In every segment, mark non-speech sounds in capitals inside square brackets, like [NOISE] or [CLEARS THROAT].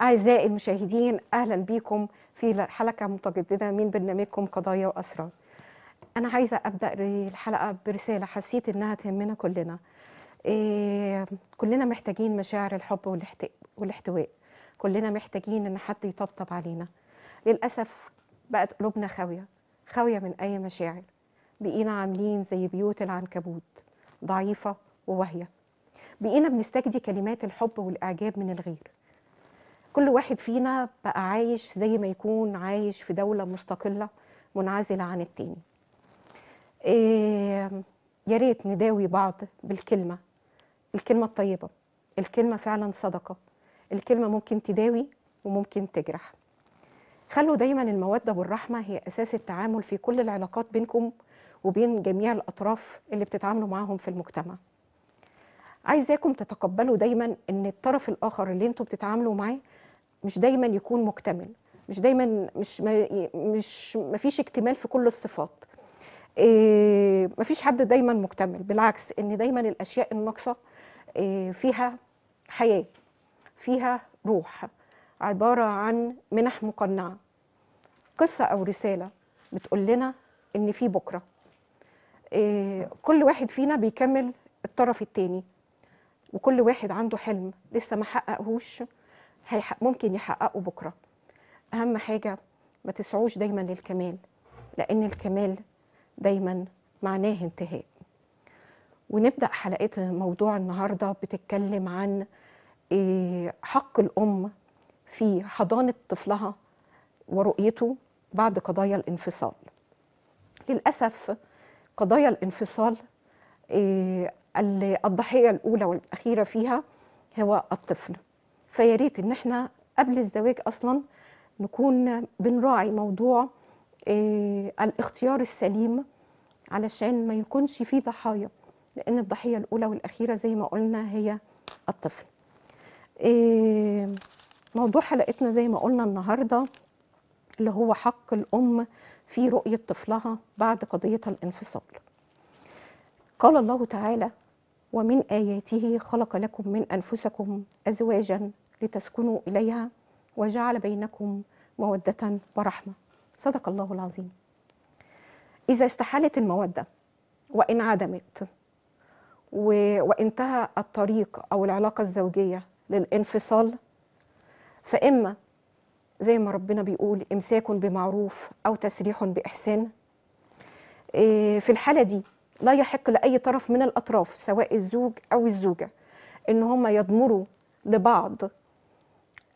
أعزائي المشاهدين أهلا بيكم في حلقة متجددة من برنامجكم قضايا وأسرار أنا عايزة أبدأ الحلقة برسالة حسيت إنها تهمنا كلنا إيه كلنا محتاجين مشاعر الحب والاحتواء كلنا محتاجين إن حد يطبطب علينا للأسف بقت قلوبنا خاوية خاوية من أي مشاعر بقينا عاملين زي بيوت العنكبوت ضعيفة وواهية بقينا بنستجدي كلمات الحب والإعجاب من الغير كل واحد فينا بقى عايش زي ما يكون عايش في دولة مستقلة منعزلة عن التاني إيه يا ريت نداوي بعض بالكلمة الكلمة الطيبة الكلمة فعلا صدقة الكلمة ممكن تداوي وممكن تجرح خلوا دايما المودة والرحمة هي أساس التعامل في كل العلاقات بينكم وبين جميع الأطراف اللي بتتعاملوا معاهم في المجتمع عايزاكم تتقبلوا دايما ان الطرف الاخر اللي انتوا بتتعاملوا معاه مش دايما يكون مكتمل مش دايما مش ما مش مفيش اكتمال في كل الصفات إيه مفيش حد دايما مكتمل بالعكس ان دايما الاشياء الناقصه إيه فيها حياه فيها روح عباره عن منح مقنعه قصه او رساله بتقول لنا ان في بكره إيه كل واحد فينا بيكمل الطرف التاني وكل واحد عنده حلم لسه ما حققهوش ممكن يحققه بكره اهم حاجه ما تسعوش دايما للكمال لان الكمال دايما معناه انتهاء ونبدا حلقه موضوع النهارده بتتكلم عن آه، حق الام في حضانه طفلها ورؤيته بعد قضايا الانفصال للاسف قضايا الانفصال آه، الضحيه الاولى والاخيره فيها هو الطفل فياريت ان احنا قبل الزواج اصلا نكون بنراعي موضوع آه، الاختيار السليم علشان ما يكونش فيه ضحايا لان الضحيه الاولى والاخيره زي ما قلنا هي الطفل آه، موضوع حلقتنا زي ما قلنا النهارده اللي هو حق الام في رؤيه طفلها بعد قضيه الانفصال قال الله تعالى ومن آياته خلق لكم من أنفسكم أزواجا لتسكنوا إليها وجعل بينكم مودة ورحمة صدق الله العظيم إذا استحالت المودة وإن عدمت وانتهى الطريق أو العلاقة الزوجية للانفصال فإما زي ما ربنا بيقول إمساك بمعروف أو تسريح بإحسان إيه، في الحالة دي لا يحق لاي طرف من الاطراف سواء الزوج او الزوجه ان هم يضمروا لبعض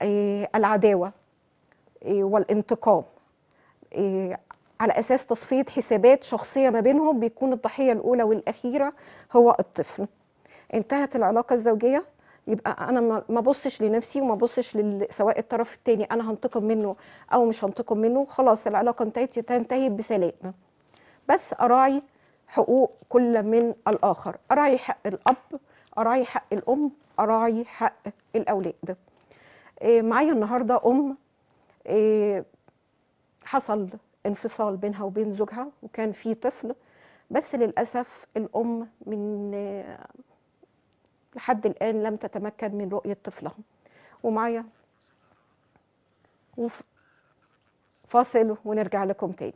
آه، العداوه آه، والانتقام آه، على اساس تصفيه حسابات شخصيه ما بينهم بيكون الضحيه الاولى والاخيره هو الطفل انتهت العلاقه الزوجيه يبقى انا ما بصش لنفسي وما بصش سواء الطرف الثاني انا هنتقم منه او مش هنتقم منه خلاص العلاقه انتهت تنتهي بسلام بس اراعي حقوق كل من الآخر أراعي حق الأب أراعي حق الأم أراعي حق الأولاد آه، معايا النهاردة أم آه، حصل انفصال بينها وبين زوجها وكان في طفل بس للأسف الأم من آه، لحد الآن لم تتمكن من رؤية طفلها ومعايا فاصل ونرجع لكم تاني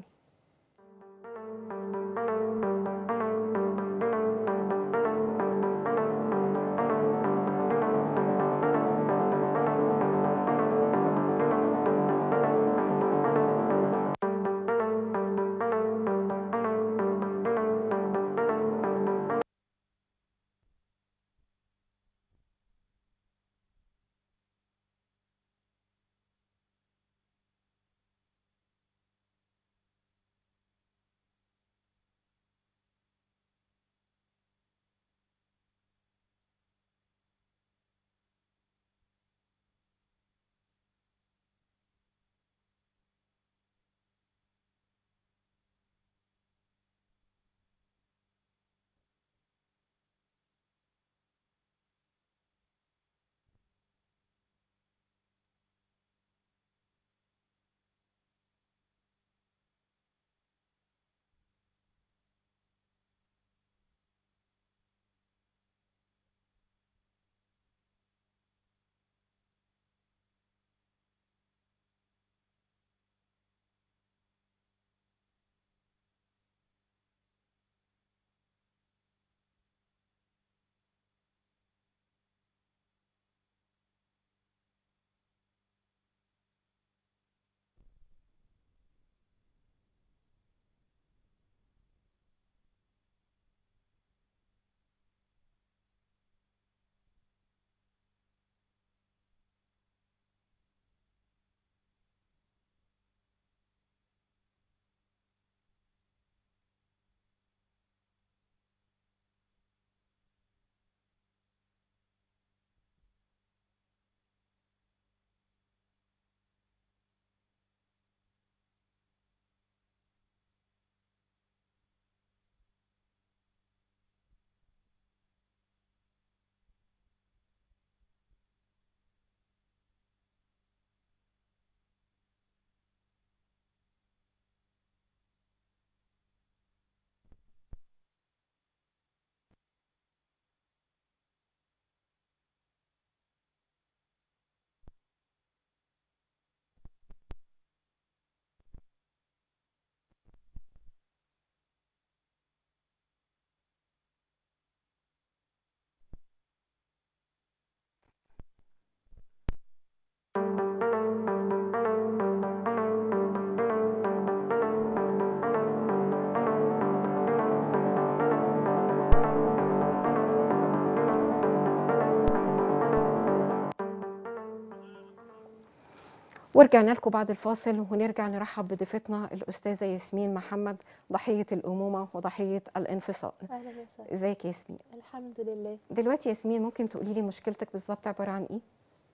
ورجعنا لكم بعد الفاصل ونرجع نرحب بضيفتنا الاستاذه ياسمين محمد ضحيه الامومه وضحيه الانفصال اهلا وسهلا ازيك يا ياسمين الحمد لله دلوقتي ياسمين ممكن تقولي لي مشكلتك بالظبط عباره عن ايه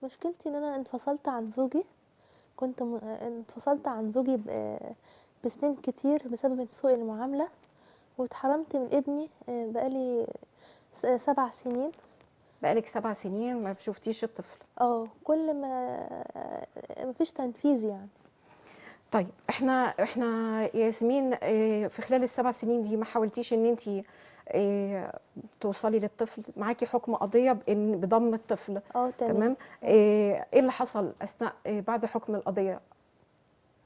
مشكلتي ان انا انفصلت عن زوجي كنت م... انفصلت عن زوجي ب... بسنين كتير بسبب سوء المعامله واتحرمت من ابني آه، بقالي سبع سنين بقالك سبع سنين ما شفتيش الطفل اه كل ما ما فيش تنفيذ يعني طيب احنا احنا ياسمين آه، في خلال السبع سنين دي ما حاولتيش ان انت إيه توصلي للطفل معاكي حكم قضيه بان بضم الطفل اه تمام, تمام. آه، ايه اللي حصل اثناء إيه بعد حكم القضيه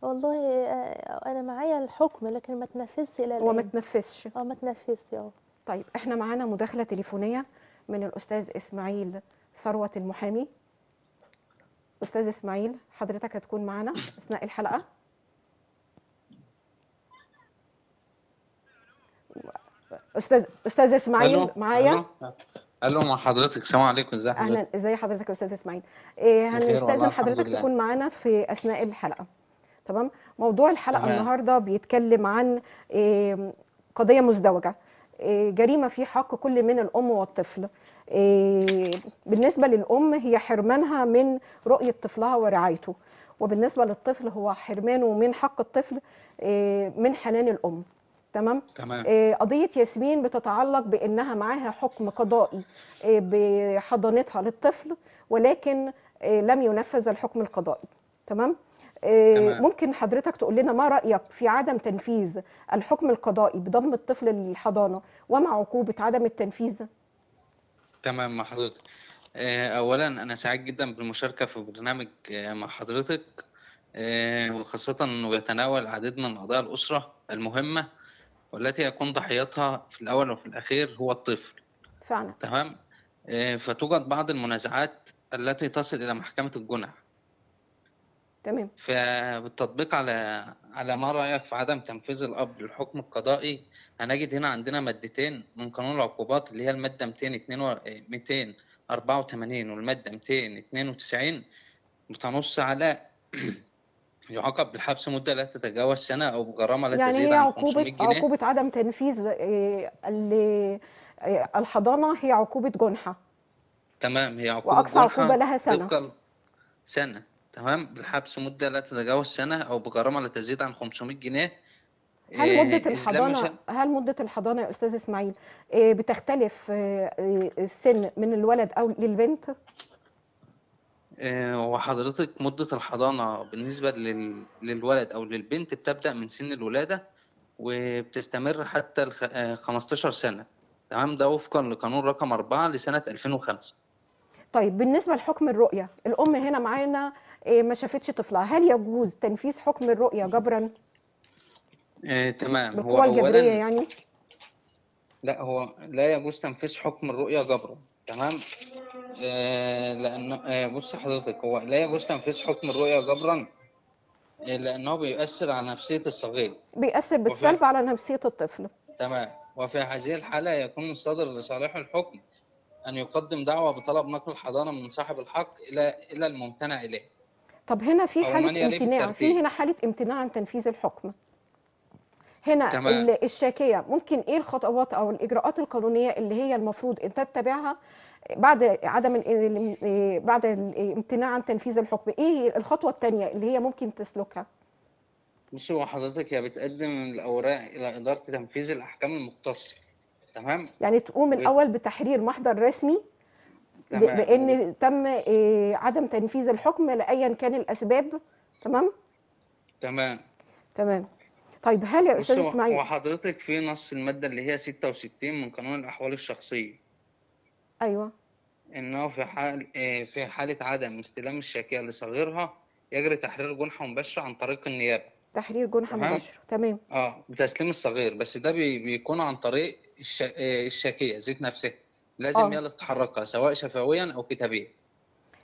والله آه، انا معايا الحكم لكن ما تنفذش الى وما تنفذش اه ما تنفذش اه طيب احنا معانا مداخله تليفونيه من الاستاذ اسماعيل ثروه المحامي استاذ اسماعيل حضرتك هتكون معنا اثناء الحلقه استاذ استاذ اسماعيل معايا الو مع حضرتك السلام عليكم ازي حضرتك اهلا ازي حضرتك يا استاذ اسماعيل إيه هنستاذن حضرتك تكون معانا في اثناء الحلقه تمام موضوع الحلقه تمام. النهارده بيتكلم عن إيه قضيه مزدوجه إيه جريمه في حق كل من الام والطفل آه، بالنسبة للأم هي حرمانها من رؤية طفلها ورعايته وبالنسبة للطفل هو حرمانه من حق الطفل آه، من حنان الأم تمام, تمام. آه، قضية ياسمين بتتعلق بأنها معاها حكم قضائي بحضانتها للطفل ولكن لم ينفذ الحكم القضائي تمام ممكن حضرتك تقول لنا ما رأيك في عدم تنفيذ الحكم القضائي بضم الطفل للحضانة ومع عقوبة عدم التنفيذ؟ تمام مع حضرتك آه، اولا انا سعيد جدا بالمشاركه في برنامج آه، مع حضرتك آه، وخاصه انه يتناول عدد من قضايا الاسره المهمه والتي يكون ضحيتها في الاول وفي الاخير هو الطفل فعلا تمام فتوجد بعض المنازعات التي تصل الى محكمه الجنح تمام فبالتطبيق على على ما رايك في عدم تنفيذ الاب للحكم القضائي هنجد هنا عندنا مادتين من قانون العقوبات اللي هي الماده 284 والماده 292 بتنص على [CLEARS THROAT] يعاقب بالحبس مده لا تتجاوز سنه او بغرامه لا يعني تزيد عن 500 جنيه يعني عقوبه عدم تنفيذ آه، آه، الحضانه هي عقوبه جنحه تمام هي عقوبه واقصى عقوبه لها سنه سنه تمام بالحبس مدة لا تتجاوز سنة أو بغرامة لا تزيد عن 500 جنيه هل إيه، مدة الحضانة مش... هل مدة الحضانة يا أستاذ إسماعيل إيه، بتختلف إيه، السن من الولد أو للبنت؟ وحضرتك مدة الحضانة بالنسبة لل... للولد أو للبنت بتبدأ من سن الولادة وبتستمر حتى 15 آه، سنة تمام ده وفقا لقانون رقم 4 لسنة 2005 طيب بالنسبه لحكم الرؤيه الام هنا معانا آه، ما شافتش طفلها هل يجوز تنفيذ حكم الرؤيه جبرا آه، تمام هو الجبريه أولاً... يعني لا هو لا يجوز تنفيذ حكم الرؤيه جبرا تمام آه لان آه بص حضرتك هو لا يجوز تنفيذ حكم الرؤيه جبرا آه، لانه بيؤثر على نفسيه الصغير بيؤثر بالسلب وفي... على نفسيه الطفل تمام وفي هذه الحاله يكون الصدر لصالح الحكم أن يقدم دعوة بطلب نقل الحضانة من صاحب الحق إلى إلى الممتنع إليه. طب هنا في حالة امتناع، في, هنا حالة امتناع عن تنفيذ الحكم. هنا تمام. الشاكية ممكن إيه الخطوات أو الإجراءات القانونية اللي هي المفروض أن تتبعها بعد عدم بعد الامتناع عن تنفيذ الحكم ايه الخطوه الثانيه اللي هي ممكن تسلكها بصي هو حضرتك يا بتقدم الاوراق الى اداره تنفيذ الاحكام المختصه تمام يعني تقوم الاول بتحرير محضر رسمي تمام. بان تم آه، عدم تنفيذ الحكم لايا كان الاسباب تمام تمام تمام طيب هل يا استاذ اسماعيل وحضرتك في نص الماده اللي هي 66 من قانون الاحوال الشخصيه ايوه انه في حال آه، في حاله عدم استلام الشكايه لصغيرها يجري تحرير جنحه مباشر عن طريق النيابه تحرير جنحة تمام؟ مباشرة تمام اه بتسليم الصغير بس ده بي بيكون عن طريق الش... آه، الشاكية ذات نفسها لازم آه. يلا هي اللي تتحركها سواء شفويا أو كتابيا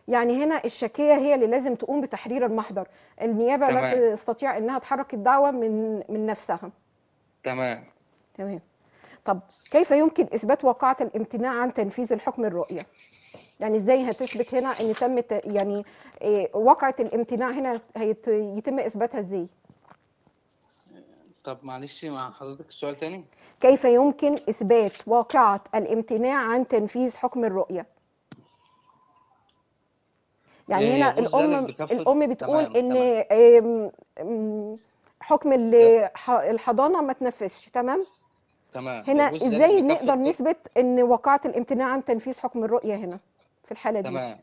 يعني هنا الشاكية هي اللي لازم تقوم بتحرير المحضر النيابة لا تستطيع أنها تحرك الدعوة من من نفسها تمام تمام طب كيف يمكن إثبات واقعة الامتناع عن تنفيذ الحكم الرؤية؟ يعني ازاي هتثبت هنا ان تم يعني آه، واقعه الامتناع هنا يتم اثباتها ازاي؟ طب معلش مع حضرتك السؤال تاني كيف يمكن إثبات واقعة الامتناع عن تنفيذ حكم الرؤية؟ يعني, يعني هنا الأم الأم بتقول تمام إن تمام. حكم الحضانة ما تنفذش تمام؟ تمام هنا إزاي يعني نقدر نثبت إن واقعة الامتناع عن تنفيذ حكم الرؤية هنا في الحالة دي؟ تمام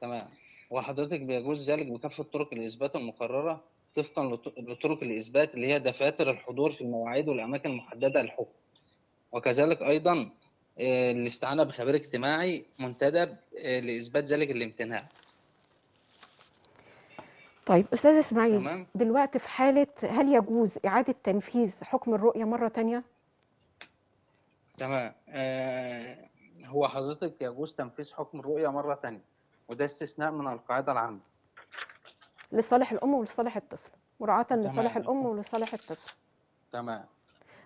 تمام وحضرتك بيجوز ذلك بكافة الطرق الإثبات المقررة طبقا لطرق الإثبات اللي هي دفاتر الحضور في المواعيد والأماكن المحددة للحكم وكذلك أيضا آه، الاستعانة بخبير اجتماعي منتدب آه، لإثبات ذلك الامتناع طيب أستاذ إسماعيل تمام. دلوقتي في حالة هل يجوز إعادة تنفيذ حكم الرؤية مرة ثانيه تمام آه هو حضرتك يجوز تنفيذ حكم الرؤية مرة ثانيه وده استثناء من القاعدة العامة لصالح الام ولصالح الطفل مراعاه لصالح الام ولصالح الطفل تمام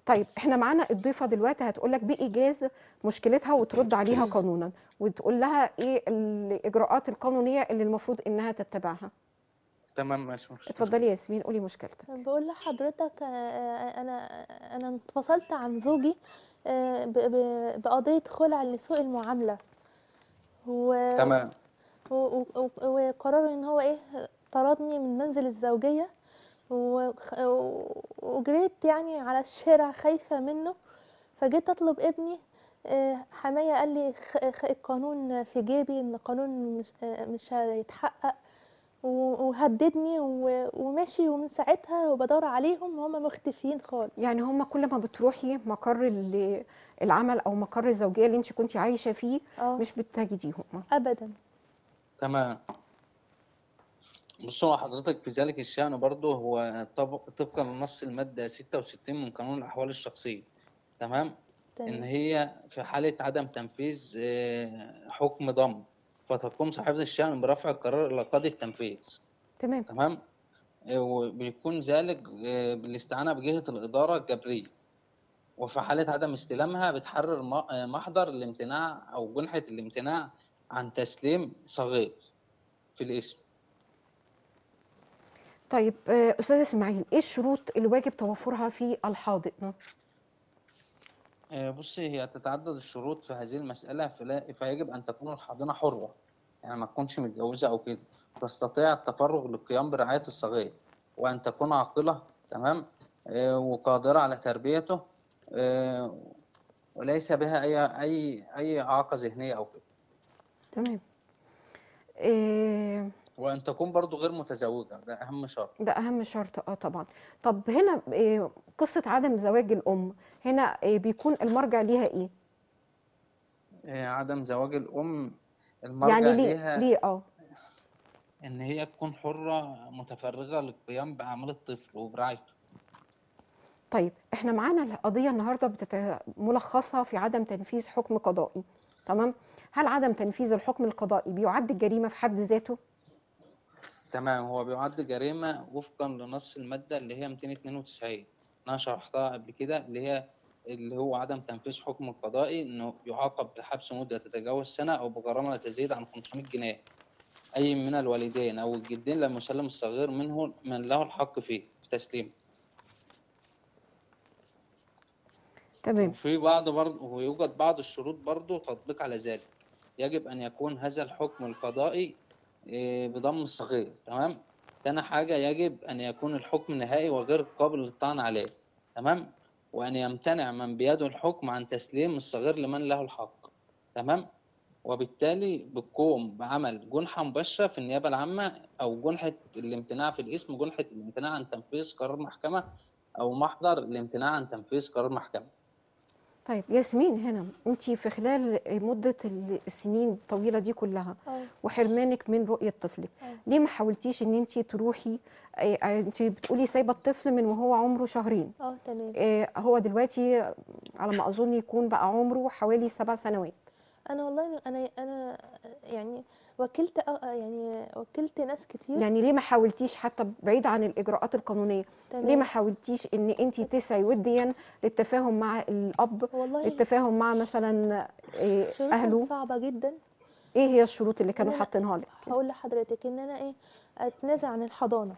طيب احنا معانا الضيفه دلوقتي هتقول لك بايجاز مشكلتها وترد عليها قانونا وتقول لها ايه الاجراءات القانونيه اللي المفروض انها تتبعها تمام ماشي اتفضلي يا ياسمين قولي مشكلتك بقول لحضرتك آه، آه، انا انا انفصلت عن زوجي آه، بقضيه خلع لسوء المعامله و تمام وقرروا ان هو ايه طردني من منزل الزوجية وجريت يعني على الشارع خايفة منه فجيت أطلب ابني آه، حماية قال لي القانون في جيبي إن القانون مش, آه، هيتحقق وهددني ومشي ومن ساعتها وبدور عليهم وهم مختفيين خالص يعني هم كل ما بتروحي مقر العمل او مقر الزوجيه اللي انت كنت عايشه فيه أوه. مش بتجديهم ابدا تمام بص هو حضرتك في ذلك الشأن برضه هو طبق طبقا لنص المادة 66 من قانون الأحوال الشخصية تمام إن هي في حالة عدم تنفيذ آه، حكم ضم فتقوم صاحبة الشأن برفع القرار إلى قاضي التنفيذ تمام تمام آه، وبيكون ذلك آه، بالاستعانة بجهة الإدارة الجبرية وفي حالة عدم استلامها بتحرر محضر الامتناع أو جنحة الامتناع عن تسليم صغير في الاسم طيب آه، استاذ اسماعيل ايه الشروط اللي واجب توفرها في الحاضن آه، بصي هي تتعدد الشروط في هذه المسألة فيجب أن تكون الحاضنة حرة يعني ما تكونش متجوزة أو كده تستطيع التفرغ للقيام برعاية الصغير وأن تكون عاقلة تمام آه، وقادرة على تربيته وليس بها أي أي أي إعاقة ذهنية أو كده تمام إيه وان تكون برضو غير متزوجه ده اهم شرط ده اهم شرط اه طبعا طب هنا آه، قصه عدم زواج الام هنا آه، بيكون المرجع ليها ايه إيه عدم زواج الام المرجع يعني ليه ليها ليه اه ان هي تكون حره متفرغه للقيام باعمال الطفل وبرعايته طيب احنا معانا القضيه النهارده بتت... ملخصها في عدم تنفيذ حكم قضائي تمام هل عدم تنفيذ الحكم القضائي بيعد الجريمه في حد ذاته تمام هو بيعد جريمة وفقا لنص المادة اللي هي 292 أنا شرحتها قبل كده اللي هي اللي هو عدم تنفيذ حكم القضائي إنه يعاقب بحبس مدة تتجاوز سنة أو بغرامة لا تزيد عن 500 جنيه أي من الوالدين أو الجدين لم يسلم الصغير منه من له الحق فيه في تسليمه تمام في بعض برضه ويوجد بعض الشروط برضه تطبيق على ذلك يجب أن يكون هذا الحكم القضائي آه، بضم الصغير تمام تاني حاجة يجب أن يكون الحكم نهائي وغير قابل للطعن عليه تمام وأن يمتنع من بيده الحكم عن تسليم الصغير لمن له الحق تمام وبالتالي بتقوم بعمل جنحة مباشرة في النيابة العامة أو جنحة الامتناع في الاسم جنحة الامتناع عن تنفيذ قرار محكمة أو محضر الامتناع عن تنفيذ قرار محكمة طيب ياسمين هنا انت في خلال مده السنين الطويله دي كلها وحرمانك من رؤيه طفلك ليه ما حاولتيش ان انت تروحي انت بتقولي سايبه الطفل من وهو عمره شهرين اه تمام آه، هو دلوقتي على ما اظن يكون بقى عمره حوالي سبع سنوات انا والله انا انا يعني وكلت يعني وكلت ناس كتير يعني ليه ما حاولتيش حتى بعيد عن الاجراءات القانونيه تمام. ليه ما حاولتيش ان انت تسعي وديا للتفاهم مع الاب والله للتفاهم مع مثلا آه، اهله صعبه جدا ايه هي الشروط اللي كانوا حاطينها لك هقول لحضرتك ان انا ايه اتنازل عن الحضانه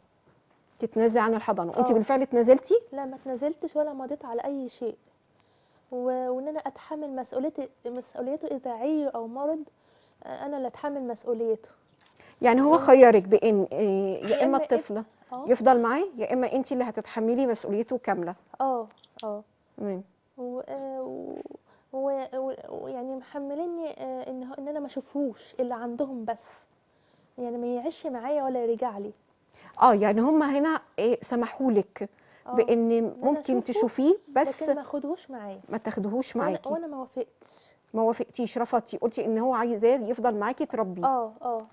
تتنازع عن الحضانه انت آه. بالفعل اتنازلتي لا ما اتنازلتش ولا مضيت على اي شيء وان انا اتحمل مسؤوليه مسؤوليته اذا عي او مرض انا اللي اتحمل مسؤوليته يعني هو خيرك بان إيه، يا اما الطفل إيه؟ أه. يفضل معي يا اما انت اللي هتتحملي مسؤوليته كامله اه اه تمام ويعني محملني ان آه، ان انا ما اشوفهوش اللي عندهم بس يعني ما يعيش معايا ولا يرجع لي اه يعني هم هنا إيه سمحوا لك أه. بان ممكن تشوفيه بس ما تاخدهوش معايا ما تاخدهوش معاكي وانا ما وافقتش ما وافقتيش رفضتي قلتي ان هو عايزاه يفضل معاكي تربيه اه اه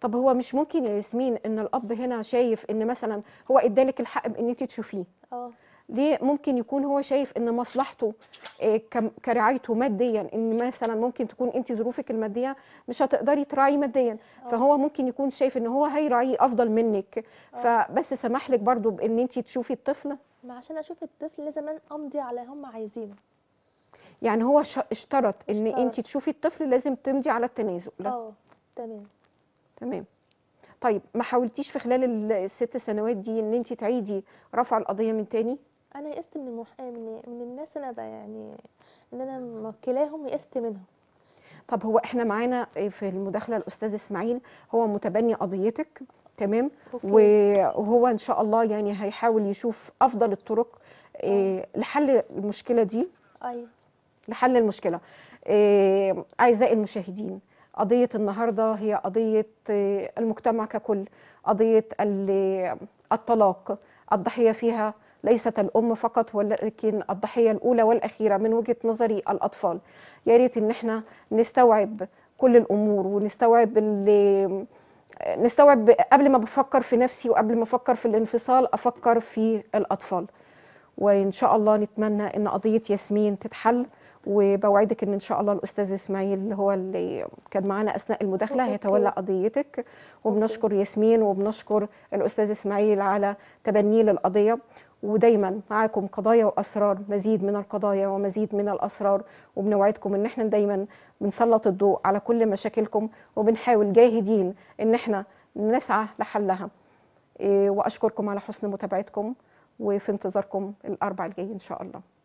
طب هو مش ممكن يا ياسمين ان الاب هنا شايف ان مثلا هو ادالك الحق بان انت تشوفيه اه ليه ممكن يكون هو شايف ان مصلحته آه، كرعايته ماديا ان مثلا ممكن تكون انت ظروفك الماديه مش هتقدري تراعي ماديا آه. فهو ممكن يكون شايف ان هو هيراعيه افضل منك آه. فبس سمح لك برضو بان انت تشوفي الطفل ما عشان اشوف الطفل لازم امضي على هم عايزينه يعني هو اشترط ان انت تشوفي الطفل لازم تمضي على التنازل اه تمام تمام طيب ما حاولتيش في خلال الست سنوات دي ان انت تعيدي رفع القضيه من تاني انا يئست من المح... من الناس انا بقى يعني ان انا موكلاهم يئست منهم طب هو احنا معانا في المداخله الاستاذ اسماعيل هو متبني قضيتك تمام أوكي. وهو ان شاء الله يعني هيحاول يشوف افضل الطرق آه، آه. لحل المشكله دي ايوه لحل المشكله آه، اعزائي المشاهدين قضيه النهارده هي قضيه آه، المجتمع ككل قضيه آه، الطلاق الضحيه فيها ليست الام فقط ولكن الضحيه الاولى والاخيره من وجهه نظري الاطفال يا ريت ان احنا نستوعب كل الامور ونستوعب اللي نستوعب قبل ما بفكر في نفسي وقبل ما افكر في الانفصال افكر في الاطفال وان شاء الله نتمنى ان قضيه ياسمين تتحل وبوعدك ان ان شاء الله الاستاذ اسماعيل اللي هو اللي كان معانا اثناء المداخله هيتولى قضيتك وبنشكر ياسمين وبنشكر الاستاذ اسماعيل على تبنيه للقضيه ودايما معاكم قضايا واسرار مزيد من القضايا ومزيد من الاسرار وبنوعدكم ان احنا دايما بنسلط الضوء على كل مشاكلكم وبنحاول جاهدين ان احنا نسعى لحلها إيه، واشكركم على حسن متابعتكم وفي انتظاركم الاربع الجاي ان شاء الله